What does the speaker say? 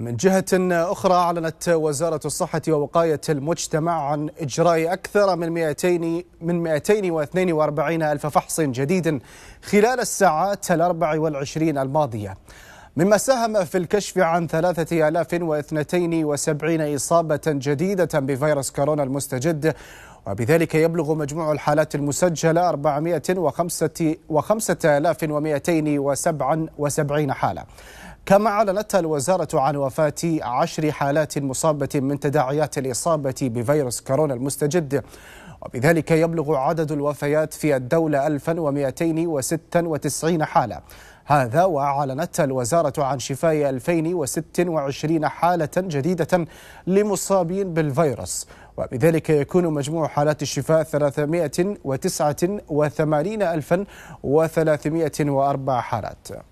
من جهة أخرى أعلنت وزارة الصحة ووقاية المجتمع عن إجراء أكثر من 200 من 242 ألف فحص جديد خلال الساعات الأربع والعشرين الماضية مما ساهم في الكشف عن 3072 إصابة جديدة بفيروس كورونا المستجد وبذلك يبلغ مجموع الحالات المسجلة 405277 حالة كما أعلنت الوزارة عن وفاة عشر حالات مصابة من تداعيات الإصابة بفيروس كورونا المستجد وبذلك يبلغ عدد الوفيات في الدولة 1296 حالة هذا وأعلنت الوزارة عن شفاء 2026 حالة جديدة لمصابين بالفيروس وبذلك يكون مجموع حالات الشفاء 389304 حالات